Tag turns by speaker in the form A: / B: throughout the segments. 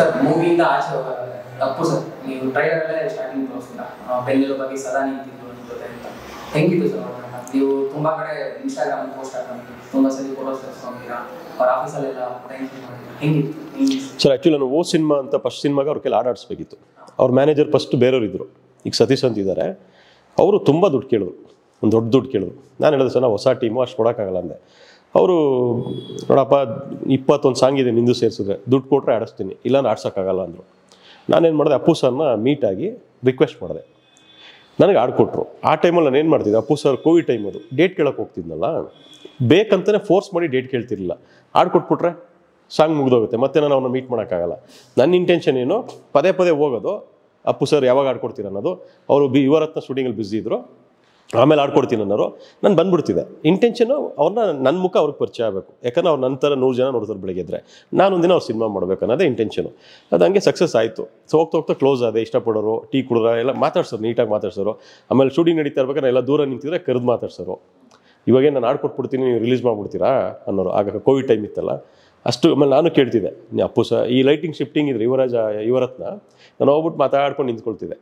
A: sir ಮೂವಿಯಿಂದ ಆಚೆ ಹೋಗೋದಾದ್ರೆ ತಪ್ಪು ಸರ್ ನೀವು ಟ್ರೈಲರಲ್ಲೇ ಸ್ಟಾರ್ಟಿಂಗ್ ತೋರಿಸಿಲ್ಲ ಬೆಂಗಳೂರು ಬಗ್ಗೆ ಸದಾ ನಿಂತಿದ್ದು ನಿಮ್ಮ ಜೊತೆ ಅಂತ ಹೆಂಗಿತ್ತು ಸರ್ ನೀವು ತುಂಬ ಕಡೆ ಇನ್ಸ್ಟಾಗ್ರಾಮ್ ಪೋಸ್ಟ್ ಹಾಕೊಂಡು ತುಂಬ ಸರಿ ಫೋಟೋಸ್ ತರಿಸ್ಕೊಂಡಿರಾ ಅವ್ರ ಆಫೀಸಲ್ಲೆಲ್ಲ ಥ್ಯಾಂಕ್ ಯು ಮಾಡಿದ್ರು ಹೆಂಗಿತ್ತು ಸರ್ ಆ್ಯಕ್ಚುಲಿ ನಾನು ಓ ಸಿನಿಮಾ ಅಂತ ಫಸ್ಟ್ ಸಿನಿಮಾಗೆ ಅವ್ರ ಕೆಲ ಆಡಾಡಿಸ್ಬೇಕಿತ್ತು ಅವ್ರ ಮ್ಯಾನೇಜರ್ ಫಸ್ಟ್ ಬೇರೆಯವರು ಇದ್ದರು ಈಗ ಸತೀಶ್ ಅಂತ ಇದ್ದಾರೆ ಅವರು ತುಂಬ ದುಡ್ಡು ಕೇಳಿದ್ರು ಒಂದು ದೊಡ್ಡ ದುಡ್ಡು ಕೇಳಿದ್ರು ನಾನು ಹೇಳಿದೆ ಸರ್ ನಾವು ಹೊಸ ಟೀಮು ಅಷ್ಟು ಕೊಡೋಕ್ಕಾಗಲ್ಲ ಅಂದೆ ಅವರು ನೋಡಪ್ಪ ಇಪ್ಪತ್ತೊಂದು ಸಾಂಗ್ ಇದೆ ನಿಂದು ಸೇರಿಸಿದ್ರೆ ದುಡ್ಡು ಕೊಟ್ಟರೆ ಆಡಿಸ್ತೀನಿ ಇಲ್ಲಾಂದ್ರೆ ಆಡ್ಸೋಕ್ಕಾಗಲ್ಲ ಅಂದರು ನಾನೇನು ಮಾಡಿದೆ ಅಪ್ಪು ಸರ್ನ ಮೀಟಾಗಿ ರಿಕ್ವೆಸ್ಟ್ ಮಾಡಿದೆ ನನಗೆ ಆಡ್ಕೊಟ್ರು ಆ ಟೈಮಲ್ಲಿ ನಾನು ಏನು ಮಾಡ್ತಿದ್ದೆ ಅಪ್ಪು ಸರ್ ಕೋವಿಡ್ ಟೈಮ್ ಅದು ಡೇಟ್ ಕೇಳೋಕೆ ಹೋಗ್ತಿದ್ನಲ್ಲ ಬೇಕಂತಲೇ ಫೋರ್ಸ್ ಮಾಡಿ ಡೇಟ್ ಕೇಳ್ತಿರ್ಲಿಲ್ಲ ಆಡ್ಕೊಟ್ಬಿಟ್ರೆ ಸಾಂಗ್ ಮುಗಿದೋಗುತ್ತೆ ಮತ್ತೆ ನಾನು ಅವನ್ನ ಮೀಟ್ ಮಾಡೋಕ್ಕಾಗಲ್ಲ ನನ್ನ ಇಂಟೆನ್ಷನ್ ಏನು ಪದೇ ಪದೇ ಹೋಗೋದು ಅಪ್ಪು ಸರ್ ಯಾವಾಗ ಆಡ್ಕೊಡ್ತೀರ ಅನ್ನೋದು ಅವರು ಬಿ ಇವರತ್ನ ಶೂಟಿಂಗಲ್ಲಿ ಬ್ಯುಸಿ ಇದ್ದರು ಆಮೇಲೆ ಆಡ್ಕೊಡ್ತೀನಿ ಅನ್ನೋರು ನಾನು ಬಂದ್ಬಿಡ್ತಿದ್ದೆ ಇಂಟೆನ್ಷನು ಅವ್ರನ್ನ ನನ್ನ ಮುಖ ಅವ್ರಿಗೆ ಪರಿಚಯ ಆಗಬೇಕು ಯಾಕಂದ್ರೆ ಅವ್ರು ನಂತರ ನೂರು ಜನ ನೋಡ್ತಾರೆ ಬೆಳಗ್ಗೆದ್ರೆ ನಾನು ಒಂದಿನ ಅವ್ರು ಸಿನಿಮಾ ಮಾಡಬೇಕು ಅನ್ನೋದೇ ಇಂಟೆನ್ಷನು ಅದು ಹಂಗೆ ಸಕ್ಸಸ್ ಆಯಿತು ಸೊ ಹೋಗ್ತಾ ಹೋಗ್ತಾ ಕ್ಲೋಸ್ ಆದೆ ಇಷ್ಟಪಡೋರು ಟೀ ಕೊಡೋರು ಎಲ್ಲ ಮಾತಾಡ್ಸೋರು ನೀಟಾಗಿ ಮಾತಾಡ್ಸೋರು ಆಮೇಲೆ ಶೂಟಿಂಗ್ ನಡೀತಾ ಇರ್ಬೇಕಾದ್ರೆ ಎಲ್ಲ ದೂರ ನಿಂತಿದ್ರೆ ಕರೆದು ಮಾತಾಡ್ಸೋರು ಇವಾಗೇ ನಾನು ಆಡ್ಕೊಟ್ಬಿಡ್ತೀನಿ ನೀವು ರಿಲೀಸ್ ಮಾಡಿಬಿಡ್ತೀರಾ ಅನ್ನೋರು ಆಗ ಕೋವಿಡ್ ಟೈಮ್ ಇತ್ತಲ್ಲ ಅಷ್ಟು ಆಮೇಲೆ ನಾನು ಕೇಳ್ತಿದ್ದೆ ಅಪ್ಪು ಸಹ ಈ ಲೈಟಿಂಗ್ ಶಿಫ್ಟಿಂಗ್ ಇದ್ರೆ ಯುವರಾಜ ಯುವರತ್ನ ನಾನು ಹೋಗ್ಬಿಟ್ಟು ಮಾತಾಡ್ಕೊಂಡು ನಿಂತ್ಕೊಳ್ತಿದ್ದೆ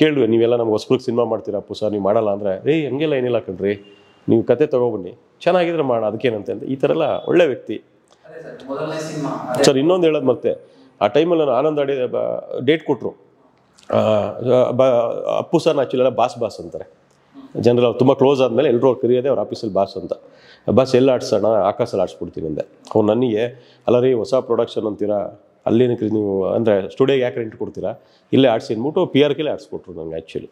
A: ಕೇಳಿದ್ವಿ ನೀವೆಲ್ಲ ನಮ್ಗೆ ಹೊಸಬ್ರಿಗೆ ಸಿನಿಮಾ ಮಾಡ್ತೀರಾ ಅಪ್ಪು ಸರ್ ನೀವು ಮಾಡಲ್ಲ ಅಂದರೆ ರೇ ಹಂಗೆಲ್ಲ ಏನಿಲ್ಲ ಕಣ್ರಿ ನೀವು ಕತೆ ತಗೊಬನ್ನಿ ಚೆನ್ನಾಗಿದ್ರೆ ಮಾಡ ಅದಕ್ಕೇನಂತೆ ಅಂತ ಈ ಥರ ಎಲ್ಲ ಒಳ್ಳೆ ವ್ಯಕ್ತಿ ಸರ್ ಇನ್ನೊಂದು ಹೇಳೋದು ಮತ್ತೆ ಆ ಟೈಮಲ್ಲಿ ನಾನು ಆನಂದ್ ಅಡಿ ಡೇಟ್ ಕೊಟ್ಟರು ಬ Appu sir actually boss boss ಅಂತಾರೆ ಜನರಲ್ ಅವ್ರು ತುಂಬ ಕ್ಲೋಸ್ ಆದಮೇಲೆ ಎಲ್ಲರೂ ಅವ್ರು ಕರಿಯೋದೇ ಅವ್ರ ಆಫೀಸಲ್ಲಿ ಬಾಸ್ ಅಂತ ಬಾಸ್ ಎಲ್ಲ ಆಡ್ಸೋಣ ಆಕಾಶಲ್ಲಿ ಆಡಿಸ್ಬಿಡ್ತೀನಿ ಅಂದೆ ಅವ್ರು ನನಗೆ ಅಲ್ಲ ರೀ ಹೊಸ ಪ್ರೊಡಕ್ಷನ್ ಅಂತೀರಾ ಅಲ್ಲೇನಕ್ಕೆ ನೀವು ಅಂದರೆ ಸ್ಟುಡಿಯೋಗೆ ಯಾಕೆ ರೆಂಟ್ ಕೊಡ್ತೀರಾ ಇಲ್ಲೇ ಆಡಿಸಿ ಅಂದ್ಬಿಟ್ಟು ಪಿ ಆರ್ ಕೆಲೇ ಆಡಿಸ್ಕೊಟ್ರು ನಂಗೆ ಆ್ಯಕ್ಚುಲಿ